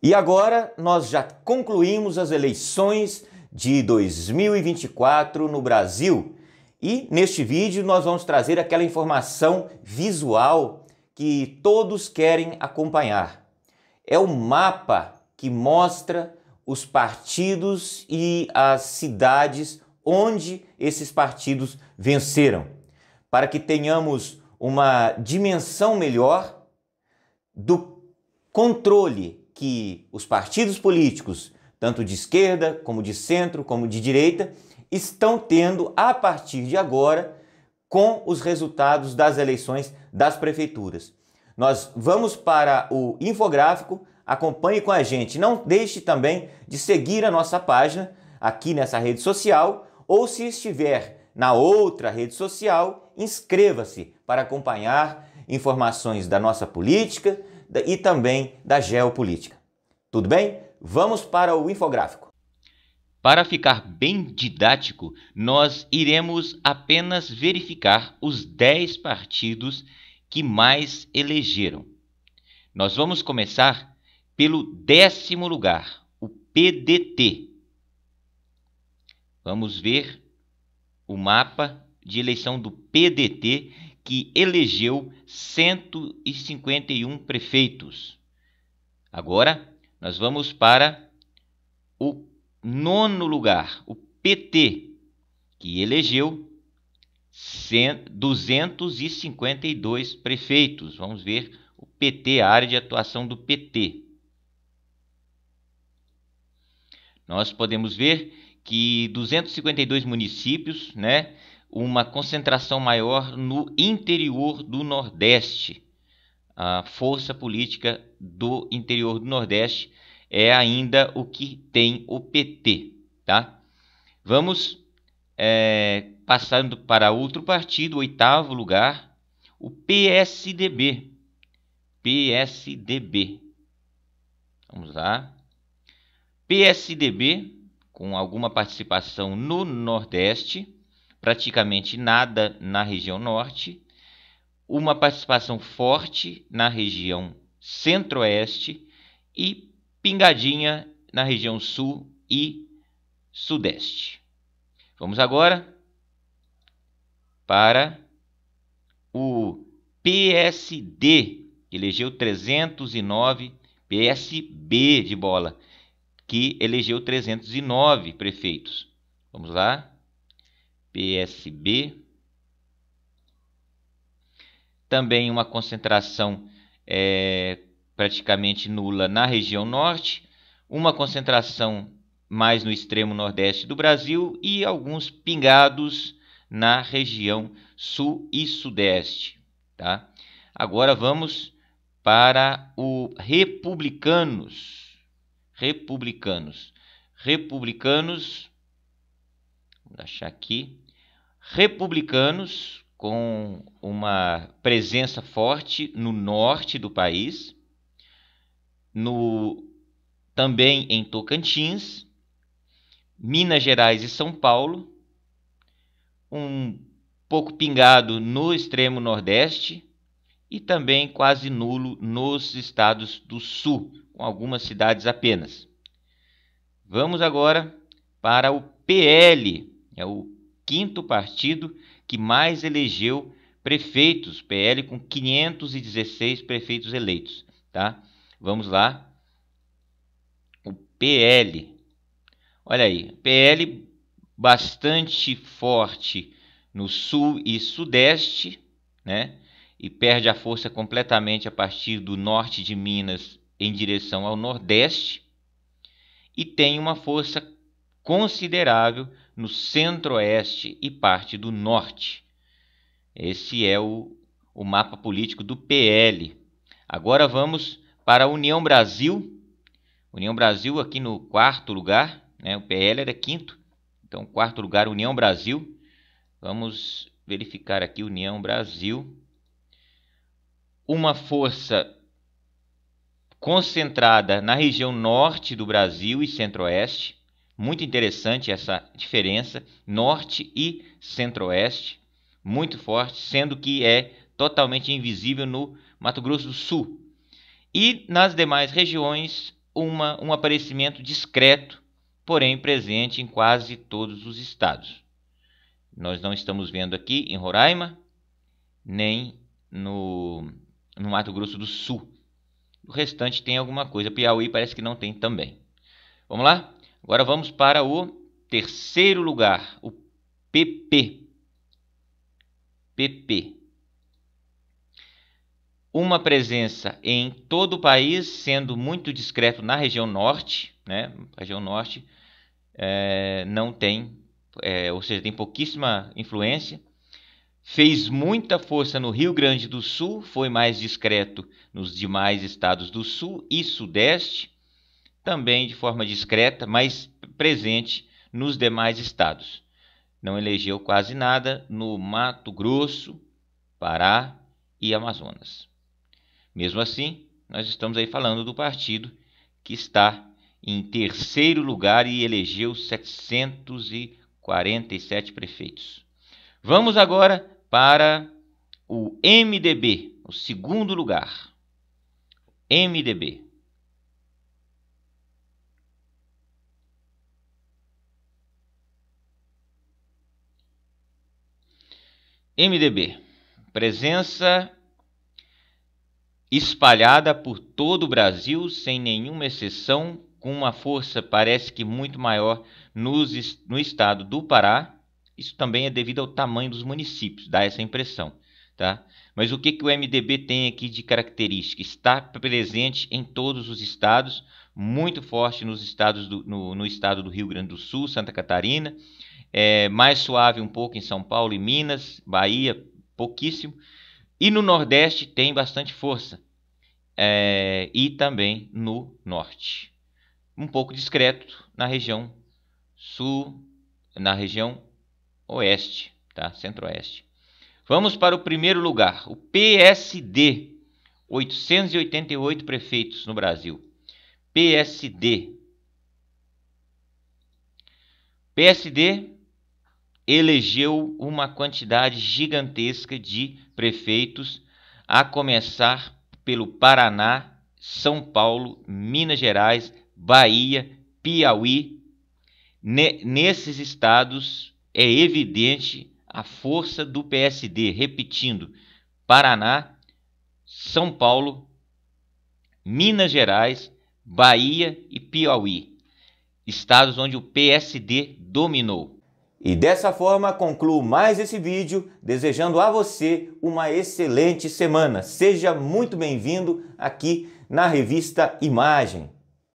E agora nós já concluímos as eleições de 2024 no Brasil. E neste vídeo nós vamos trazer aquela informação visual que todos querem acompanhar. É o mapa que mostra os partidos e as cidades onde esses partidos venceram, para que tenhamos uma dimensão melhor do controle que os partidos políticos, tanto de esquerda, como de centro, como de direita, estão tendo a partir de agora com os resultados das eleições das prefeituras. Nós vamos para o infográfico, acompanhe com a gente. Não deixe também de seguir a nossa página aqui nessa rede social ou se estiver na outra rede social, inscreva-se para acompanhar informações da nossa política, e também da geopolítica. Tudo bem? Vamos para o infográfico. Para ficar bem didático, nós iremos apenas verificar os 10 partidos que mais elegeram. Nós vamos começar pelo décimo lugar, o PDT. Vamos ver o mapa de eleição do PDT que elegeu 151 prefeitos. Agora, nós vamos para o nono lugar, o PT, que elegeu 252 prefeitos. Vamos ver o PT, a área de atuação do PT. Nós podemos ver que 252 municípios, né? uma concentração maior no interior do Nordeste. A força política do interior do Nordeste é ainda o que tem o PT, tá? Vamos é, passando para outro partido, oitavo lugar, o PSDB. PSDB. Vamos lá. PSDB, com alguma participação no Nordeste, praticamente nada na região norte, uma participação forte na região centro-oeste e pingadinha na região sul e sudeste. Vamos agora para o PSD, que elegeu 309, PSB de bola, que elegeu 309 prefeitos. Vamos lá? PSB. Também uma concentração é, praticamente nula na região norte, uma concentração mais no extremo nordeste do Brasil e alguns pingados na região sul e sudeste. Tá? Agora vamos para o republicanos. Republicanos. Republicanos. Vou achar aqui republicanos com uma presença forte no norte do país, no também em Tocantins, Minas Gerais e São Paulo, um pouco pingado no extremo nordeste e também quase nulo nos estados do sul, com algumas cidades apenas. Vamos agora para o PL, é o quinto partido que mais elegeu prefeitos, PL com 516 prefeitos eleitos, tá? Vamos lá. O PL. Olha aí, PL bastante forte no sul e sudeste, né? E perde a força completamente a partir do norte de Minas em direção ao nordeste e tem uma força considerável no centro-oeste e parte do norte. Esse é o, o mapa político do PL. Agora vamos para a União Brasil. União Brasil aqui no quarto lugar, né? o PL era quinto, então quarto lugar União Brasil. Vamos verificar aqui União Brasil. Uma força concentrada na região norte do Brasil e centro-oeste, muito interessante essa diferença, norte e centro-oeste, muito forte, sendo que é totalmente invisível no Mato Grosso do Sul. E nas demais regiões, uma, um aparecimento discreto, porém presente em quase todos os estados. Nós não estamos vendo aqui em Roraima, nem no, no Mato Grosso do Sul. O restante tem alguma coisa. Piauí parece que não tem também. Vamos lá? Agora vamos para o terceiro lugar, o PP. PP. Uma presença em todo o país, sendo muito discreto na região norte, né? A região norte é, não tem, é, ou seja, tem pouquíssima influência. Fez muita força no Rio Grande do Sul, foi mais discreto nos demais estados do Sul e Sudeste também de forma discreta, mas presente nos demais estados. Não elegeu quase nada no Mato Grosso, Pará e Amazonas. Mesmo assim, nós estamos aí falando do partido que está em terceiro lugar e elegeu 747 prefeitos. Vamos agora para o MDB, o segundo lugar. MDB. MDB, presença espalhada por todo o Brasil, sem nenhuma exceção, com uma força parece que muito maior nos, no estado do Pará. Isso também é devido ao tamanho dos municípios, dá essa impressão. Tá? Mas o que, que o MDB tem aqui de característica? Está presente em todos os estados, muito forte nos estados do, no, no estado do Rio Grande do Sul, Santa Catarina, é, mais suave um pouco em São Paulo e Minas, Bahia, pouquíssimo. E no Nordeste tem bastante força. É, e também no Norte. Um pouco discreto na região Sul, na região Oeste, tá? Centro-Oeste. Vamos para o primeiro lugar, o PSD. 888 prefeitos no Brasil. PSD. PSD elegeu uma quantidade gigantesca de prefeitos, a começar pelo Paraná, São Paulo, Minas Gerais, Bahia, Piauí. Nesses estados é evidente a força do PSD, repetindo: Paraná, São Paulo, Minas Gerais, Bahia e Piauí, estados onde o PSD dominou. E dessa forma concluo mais esse vídeo, desejando a você uma excelente semana. Seja muito bem-vindo aqui na revista Imagem.